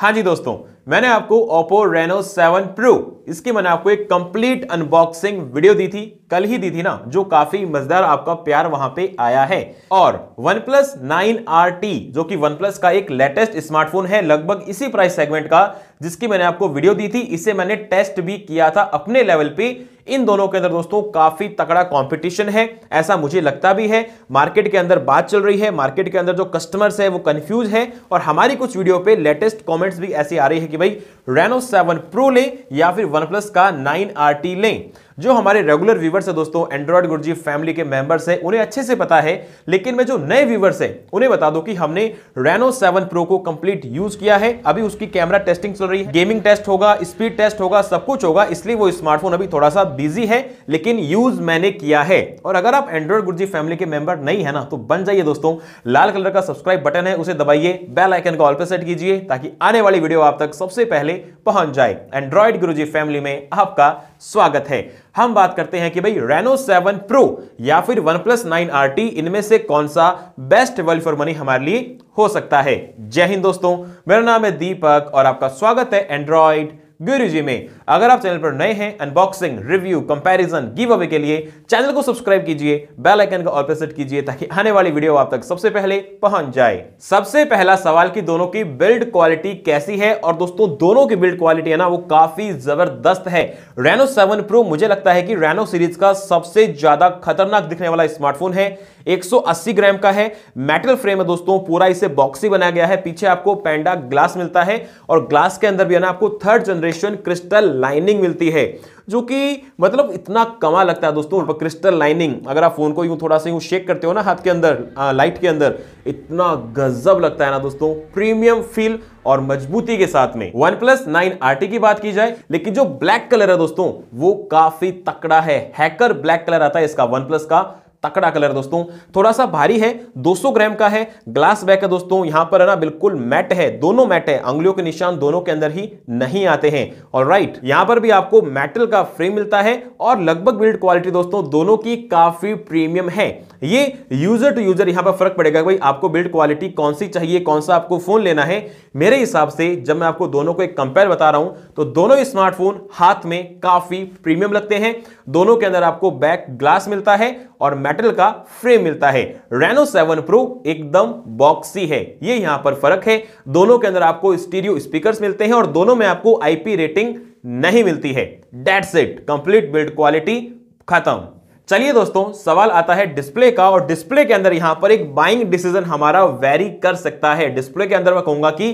हाँ जी दोस्तों मैंने आपको ओप्पो रेनो 7 प्रो इसकी मैंने आपको एक कंप्लीट अनबॉक्सिंग वीडियो दी थी कल ही दी थी ना जो काफी मजेदार आपका प्यार वहां पे आया है और वन प्लस नाइन आर जो कि वन प्लस का एक लेटेस्ट स्मार्टफोन है लगभग इसी प्राइस सेगमेंट का जिसकी मैंने आपको वीडियो दी थी इसे मैंने टेस्ट भी किया था अपने लेवल पे इन दोनों के अंदर दोस्तों काफी तकड़ा कंपटीशन है ऐसा मुझे लगता भी है मार्केट के अंदर बात चल रही है मार्केट के अंदर जो कस्टमर्स है वो कंफ्यूज है और हमारी कुछ वीडियो पे लेटेस्ट कमेंट्स भी ऐसी आ रही है कि भाई रेनो सेवन प्रो लें या फिर वन प्लस का नाइन आर लें जो हमारे रेगुलर व्यूवर्स है दोस्तों एंड्रॉइड गुरुजी फैमिली के मेंबर्स हैं उन्हें अच्छे से पता है लेकिन मैं जो नए व्यूवर्स है उन्हें बता दो कि हमने रेनो सेवन प्रो को कंप्लीट यूज किया है अभी उसकी कैमरा टेस्टिंग चल रही है गेमिंग टेस्ट होगा स्पीड टेस्ट होगा सब कुछ होगा इसलिए वो स्मार्टफोन अभी थोड़ा सा बिजी है लेकिन यूज मैंने किया है और अगर आप एंड्रॉयड गुरुजी फैमिली के मेंबर नहीं है ना तो बन जाइए दोस्तों लाल कलर का सब्सक्राइब बटन है उसे दबाइए बेल आइकन को ऑल पर सेट कीजिए ताकि आने वाली वीडियो आप तक सबसे पहले पहुंच जाए एंड्रॉइड गुरुजी फैमिली में आपका स्वागत है हम बात करते हैं कि भाई रेनो सेवन प्रो या फिर one plus nine R T इनमें से कौन सा बेस्ट वैल्यू फॉर मनी हमारे लिए हो सकता है जय हिंद दोस्तों मेरा नाम है दीपक और आपका स्वागत है एंड्रॉइड गुरुजी में अगर आप चैनल पर नए हैं unboxing review comparison giveaway के लिए चैनल को सब्सक्राइब कीजिए बेल आइकन का ऑल सेट कीजिए ताकि आने वाली वीडियो आप तक सबसे पहले पहुंच जाए सबसे पहला सवाल कि दोनों की बिल्ड क्वालिटी कैसी है और दोस्तों दोनों की बिल्ड क्वालिटी है ना वो काफी जबरदस्त है रेनो सेवन प्रो मुझे लगता है कि रेनो सीरीज का सबसे ज्यादा खतरनाक दिखने वाला स्मार्टफोन है 180 ग्राम का है मेटल फ्रेम है दोस्तों पूरा इसे बॉक्सी बनाया गया है पीछे आपको पैंडा ग्लास मिलता है और ग्लास के अंदर भी है ना आपको थर्ड जनरेशन क्रिस्टल लाइनिंग मिलती है जो कि मतलब इतना कमा लगता है दोस्तों क्रिस्टल लाइनिंग अगर आप फोन को यूं थोड़ा सा यूं शेक करते हो ना हाथ के अंदर आ, लाइट के अंदर इतना गजब लगता है ना दोस्तों प्रीमियम फील और मजबूती के साथ में वन प्लस नाइन आर की बात की जाए लेकिन जो ब्लैक कलर है दोस्तों वो काफी तकड़ा है हैकर ब्लैक कलर आता है इसका वन प्लस का तकड़ा कलर दोस्तों थोड़ा सा भारी है 200 ग्राम का है ग्लास बैक है दोस्तों यहां पर है ना बिल्कुल मैट है दोनों मैट है अंगलियों के निशान दोनों के अंदर ही नहीं आते हैं और राइट यहां पर भी आपको मेटल का फ्रेम मिलता है और लगभग बिल्ड क्वालिटी दोस्तों दोनों की काफी प्रीमियम है ये यूजर टू यूजर यहां पर फर्क पड़ेगा भाई आपको बिल्ड क्वालिटी कौन सी चाहिए कौन सा आपको फोन लेना है मेरे हिसाब से जब मैं आपको दोनों को एक कंपेयर बता रहा हूं तो दोनों स्मार्टफोन हाथ में काफी प्रीमियम लगते हैं दोनों के अंदर आपको बैक ग्लास मिलता है और मेटल का फ्रेम मिलता है रेनो सेवन प्रो एकदम बॉक्सी है ये यहां पर फर्क है दोनों के अंदर आपको स्टीरियो स्पीकर्स मिलते हैं और दोनों में आपको आईपी रेटिंग नहीं मिलती है that's it complete build quality खत्म चलिए दोस्तों सवाल आता है डिस्प्ले का और डिस्प्ले के अंदर यहां पर एक बाइंग डिसीजन हमारा वेरी कर सकता है डिस्प्ले के अंदर मैं कहूंगा कि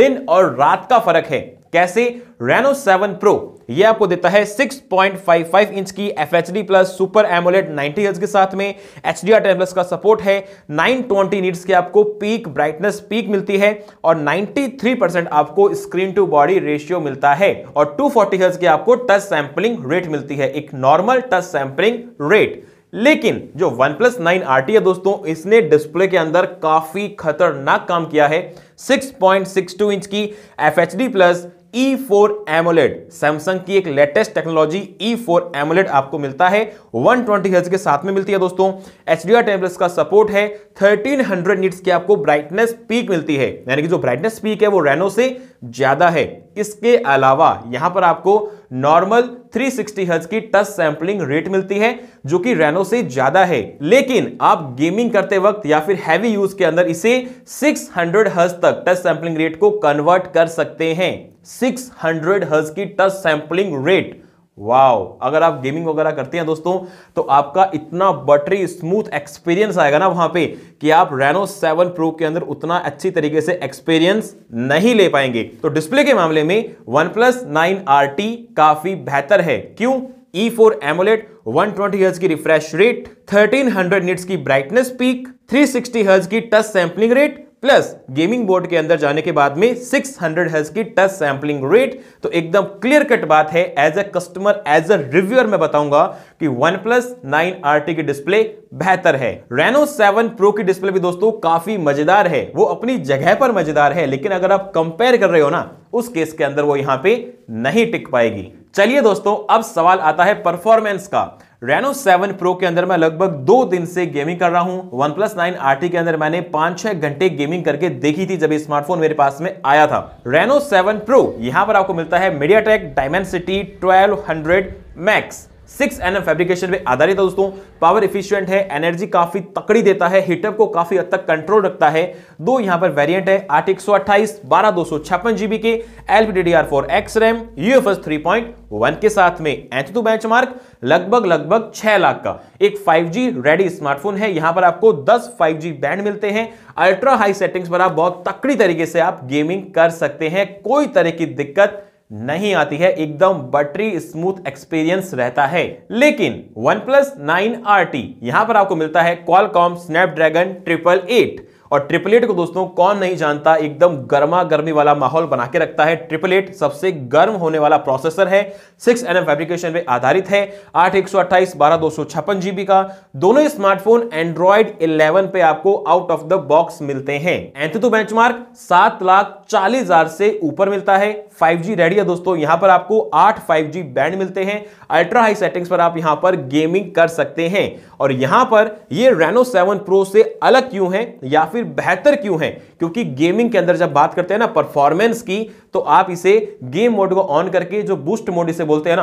दिन और रात का फर्क है कैसे रेनो 7 प्रो ये आपको देता है 6.55 इंच की F H D plus super AMOLED 90 hertz के साथ में एच डी आर प्लस का सपोर्ट है 920 ट्वेंटी नीट्स की आपको पीक ब्राइटनेस पीक मिलती है और 93 परसेंट आपको स्क्रीन टू बॉडी रेशियो मिलता है और 240 फोर्टी हर्ट्ज की आपको टच सैंपलिंग रेट मिलती है एक नॉर्मल टच सैंपलिंग रेट लेकिन जो वन प्लस नाइन आर है दोस्तों इसने डिस्प्ले के अंदर काफी खतरनाक काम किया है 6.62 इंच की F H D plus E four AMOLED Samsung की एक latest technology E four AMOLED आपको मिलता है 120 ट्वेंटी के साथ में मिलती है दोस्तों एच डी आर का सपोर्ट है 1300 हंड्रेड नीट्स की आपको ब्राइटनेस पीक मिलती है यानी कि जो ब्राइटनेस पीक है वो रेनो से ज़्यादा है इसके अलावा यहां पर आपको नॉर्मल 360 सिक्सटी हर्ज की टच सैंपलिंग रेट मिलती है जो कि रेनो से ज़्यादा है लेकिन आप गेमिंग करते वक्त या फिर हैवी यूज के अंदर इसे 600 हंड्रेड हर्ज तक टच सैंपलिंग रेट को कन्वर्ट कर सकते हैं 600 हंड्रेड हर्ज की टच सैंपलिंग रेट वाओ अगर आप गेमिंग वगैरह करते हैं दोस्तों तो आपका इतना बटरी स्मूथ एक्सपीरियंस आएगा ना वहां पे कि आप रेनो 7 प्रो के अंदर उतना अच्छी तरीके से एक्सपीरियंस नहीं ले पाएंगे तो डिस्प्ले के मामले में वन प्लस नाइन आर काफी बेहतर है क्यों E four AMOLED one twenty की रिफ्रेश रेट थर्टीन हंड्रेड की ब्राइटनेस पीक थ्री सिक्सटी की touch sampling rate plus gaming board के अंदर जाने के बाद में 600 हंड्रेड हेज की टच सैंपलिंग रेट तो एकदम क्लियर कट बात है as a customer as a reviewer मैं बताऊंगा कि वन प्लस नाइन टी की डिस्प्ले बेहतर है रेनो 7 प्रो की डिस्प्ले भी दोस्तों काफी मजेदार है वो अपनी जगह पर मजेदार है लेकिन अगर आप कंपेयर कर रहे हो ना उस केस के अंदर वो यहां पर नहीं टिक पाएगी चलिए दोस्तों अब सवाल आता है परफॉर्मेंस का रेनो 7 प्रो के अंदर मैं लगभग दो दिन से गेमिंग कर रहा हूं वन प्लस नाइन आर के अंदर मैंने पांच छह घंटे गेमिंग करके देखी थी जब स्मार्टफोन मेरे पास में आया था रेनो 7 प्रो यहां पर आपको मिलता है MediaTek Dimensity twelve max six N M fabrication पे आधारित है दोस्तों पावर इफिशियंट है एनर्जी काफी तकड़ी देता है हीटअप को काफी हद तक कंट्रोल रखता है दो यहां पर वेरिएंट है आठ एक सौ अट्ठाईस बारह दो सौ छप्पन जीबी के L D D R four X RAM UFS three point one के साथ में टू बेंच मार्क लगभग लगभग छह लाख का एक फाइव जी रेडी स्मार्टफोन है यहां पर आपको दस फाइव जी बैंड मिलते हैं अल्ट्रा हाई सेटिंग्स पर आप बहुत तकड़ी तरीके से आप गेमिंग कर सकते हैं कोई तरह की दिक्कत नहीं आती है एकदम बटरी स्मूथ एक्सपीरियंस रहता है लेकिन one plus nine R T यहां पर आपको मिलता है कॉलकॉम स्नैपड्रैगन ट्रिपल एट और ट्रिपलेट को दोस्तों कौन नहीं जानता एकदम गर्मा गर्मी वाला माहौल बना के रखता है ट्रिपलेट सबसे गर्म होने वाला प्रोसेसर है सिक्स एन फैब्रिकेशन पे आधारित है आठ एक सौ अट्ठाईस बारह दो सौ छप्पन जीबी का दोनों स्मार्टफोन एंड्रॉइड इलेवन पे आपको आउट ऑफ द बॉक्स मिलते हैं एंथितो बेंचमार्क सात लाख चालीस हजार से ऊपर मिलता है फाइव रेडी है दोस्तों यहां पर आपको आठ फाइव बैंड मिलते हैं अल्ट्रा हाई सेटिंग्स पर आप यहां पर गेमिंग कर सकते हैं और यहां पर ये रेनो सेवन प्रो से अलग क्यों है या फिर फिर बेहतर क्यों है क्योंकि गेमिंग के अंदर जब बात करते हैं ना परफॉर्मेंस की तो आप इसे गेम मोड को ऑन करके जो बूस्ट मोड इसे बोलते हैं ना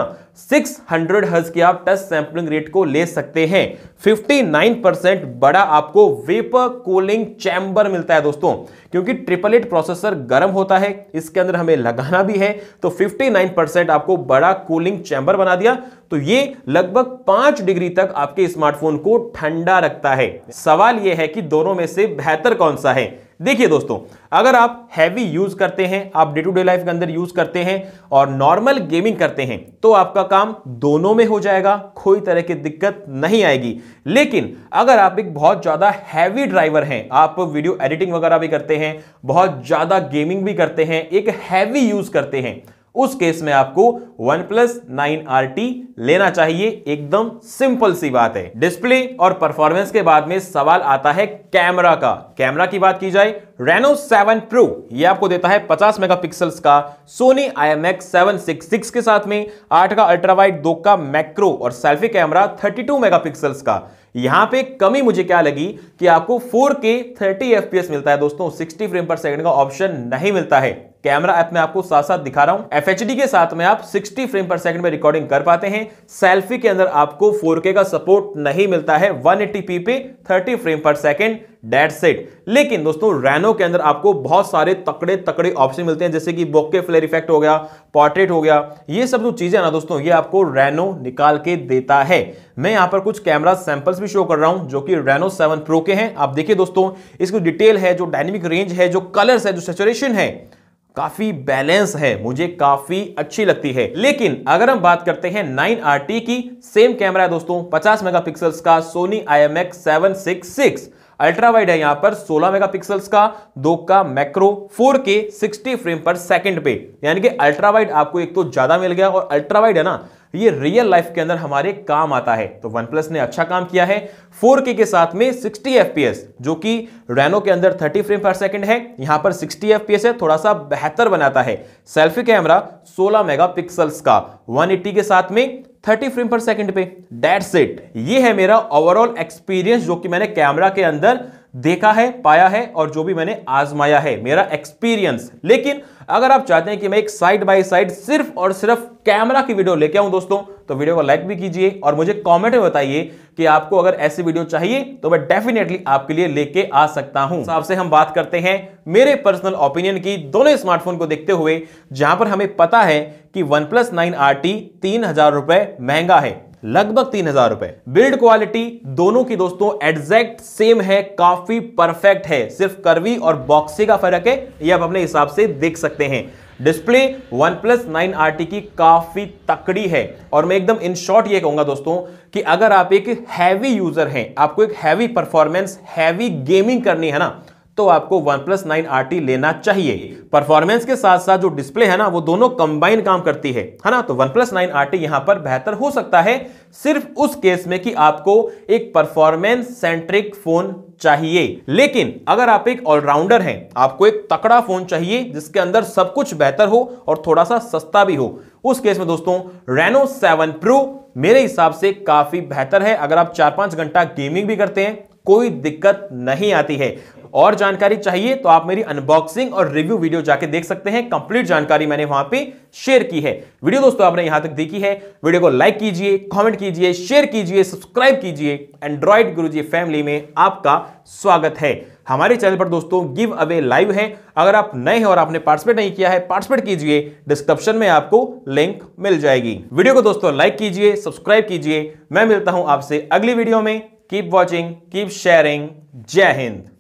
600 हंड्रेड हज की आप टच सैंपलिंग रेट को ले सकते हैं 59 परसेंट बड़ा आपको वेपर कूलिंग चैम्बर मिलता है दोस्तों क्योंकि ट्रिपल एट प्रोसेसर गर्म होता है इसके अंदर हमें लगाना भी है तो 59 आपको बड़ा कूलिंग चैम्बर बना दिया तो ये लगभग पांच डिग्री तक आपके स्मार्टफोन को ठंडा रखता है सवाल यह है कि दोनों में से बेहतर कौन सा है देखिए दोस्तों अगर आप हैवी यूज करते हैं आप डे टू डे लाइफ के अंदर यूज करते हैं और नॉर्मल गेमिंग करते हैं तो आपका काम दोनों में हो जाएगा कोई तरह की दिक्कत नहीं आएगी लेकिन अगर आप एक बहुत ज्यादा हैवी ड्राइवर हैं आप वीडियो एडिटिंग वगैरह भी करते हैं बहुत ज्यादा गेमिंग भी करते हैं एक हैवी यूज करते हैं उस केस में आपको one plus nine R T लेना चाहिए एकदम सिंपल सी बात है डिस्प्ले और परफॉर्मेंस के बाद में सवाल आता है कैमरा का कैमरा की बात की जाए रेनो 7 प्रो ये आपको देता है 50 मेगापिक्सल्स का Sony I M X seven के साथ में 8 का अल्ट्रावाइट 2 का मैक्रो और सेल्फी कैमरा 32 मेगापिक्सल्स का यहां पे कमी मुझे क्या लगी कि आपको 4K 30 FPS मिलता है दोस्तों 60 फ्रेम पर सेकंड का ऑप्शन नहीं मिलता है कैमरा ऐप में आपको साथ साथ दिखा रहा हूं एफ के साथ में आप 60 फ्रेम पर सेकंड में रिकॉर्डिंग कर पाते हैं सेल्फी के अंदर आपको 4K का सपोर्ट नहीं मिलता है 180p पे 30 फ्रेम पर सेकंड डेट सेट लेकिन दोस्तों रेनो के अंदर आपको बहुत सारे तकड़े तकड़े ऑप्शन मिलते हैं जैसे कि बोके फ्लेयर इफेक्ट हो गया पोर्ट्रेट हो गया ये सब जो चीज़ें ना दोस्तों ये आपको रेनो निकाल के देता है मैं यहां पर कुछ कैमरा सैंपल्स भी शो कर रहा हूं जो कि रेनो 7 प्रो के हैं आप देखिए दोस्तों इसकी डिटेल है जो डायनेमिक रेंज है जो कलर्स है जो सेचुरेशन है काफी बैलेंस है मुझे काफी अच्छी लगती है लेकिन अगर हम बात करते हैं 9RT की सेम कैमरा है दोस्तों 50 मेगापिक्सल्स का सोनी IMX 766 अल्ट्रा वाइड है यहां पर 16 मेगापिक्सल्स का दो का मैक्रो 4K 60 फ्रेम पर सेकंड पे यानी कि अल्ट्रा वाइड आपको एक तो ज्यादा मिल गया और अल्ट्रा वाइड है ना ये रियल लाइफ के अंदर हमारे काम आता है तो वन प्लस ने अच्छा काम किया है 4K के साथ में 60 FPS जो कि रेनो के अंदर 30 फ्रेम पर सेकंड है यहां पर 60 FPS है थोड़ा सा बेहतर बनाता है सेल्फी कैमरा 16 मेगापिक्सल्स का 180 के साथ में 30 फ्रेम पर सेकंड पे डेट सेट ये है मेरा ओवरऑल एक्सपीरियंस जो कि मैंने कैमरा के अंदर देखा है पाया है और जो भी मैंने आजमाया है मेरा एक्सपीरियंस लेकिन अगर आप चाहते हैं कि मैं एक साइड बाय साइड सिर्फ और सिर्फ कैमरा की वीडियो लेके आऊं दोस्तों तो वीडियो को लाइक भी कीजिए और मुझे कमेंट में बताइए कि आपको अगर ऐसी वीडियो चाहिए तो मैं डेफिनेटली आपके लिए लेके आ सकता हूं तो आपसे हम बात करते हैं मेरे पर्सनल ओपिनियन की दोनों स्मार्टफोन को देखते हुए जहां पर हमें पता है कि one plus nine R T तीन हजार रुपए महंगा है लगभग तीन हजार रुपए बिल्ड क्वालिटी दोनों की दोस्तों एग्जैक्ट सेम है काफी परफेक्ट है सिर्फ करवी और बॉक्सी का फर्क है ये आप अपने हिसाब से देख सकते हैं display one plus nine R की काफी तकड़ी है और मैं एकदम इन शॉर्ट ये कहूंगा दोस्तों कि अगर आप एक हैवी यूजर हैं आपको एक हैवी परफॉर्मेंस हैवी गेमिंग करनी है ना तो आपको one plus nine R T लेना चाहिए परफॉर्मेंस के साथ साथ जो डिस्प्ले है ना वो दोनों कंबाइन काम करती है है ना तो one plus nine R T यहां पर बेहतर हो सकता है सिर्फ उस केस में कि आपको एक परफॉर्मेंस सेंट्रिक फोन चाहिए लेकिन अगर आप एक ऑलराउंडर हैं आपको एक तकड़ा फोन चाहिए जिसके अंदर सब कुछ बेहतर हो और थोड़ा सा सस्ता भी हो उस केस में दोस्तों रेनो सेवन प्रो मेरे हिसाब से काफी बेहतर है अगर आप चार पांच घंटा गेमिंग भी करते हैं कोई दिक्कत नहीं आती है और जानकारी चाहिए तो आप मेरी अनबॉक्सिंग और रिव्यू वीडियो जाके देख सकते हैं कंप्लीट जानकारी मैंने वहां पे शेयर की है वीडियो दोस्तों आपने यहां तक देखी है वीडियो को लाइक कीजिए कमेंट कीजिए शेयर कीजिए सब्सक्राइब कीजिए एंड्रॉइड गुरुजी फैमिली में आपका स्वागत है हमारे चैनल पर दोस्तों गिव अवे लाइव है अगर आप नए हैं और आपने पार्टिसिपेट नहीं किया है पार्टिसिपेट कीजिए डिस्क्रिप्शन में आपको लिंक मिल जाएगी वीडियो को दोस्तों लाइक कीजिए सब्सक्राइब कीजिए मैं मिलता हूं आपसे अगली वीडियो में कीप वॉचिंग कीप शेयरिंग जय हिंद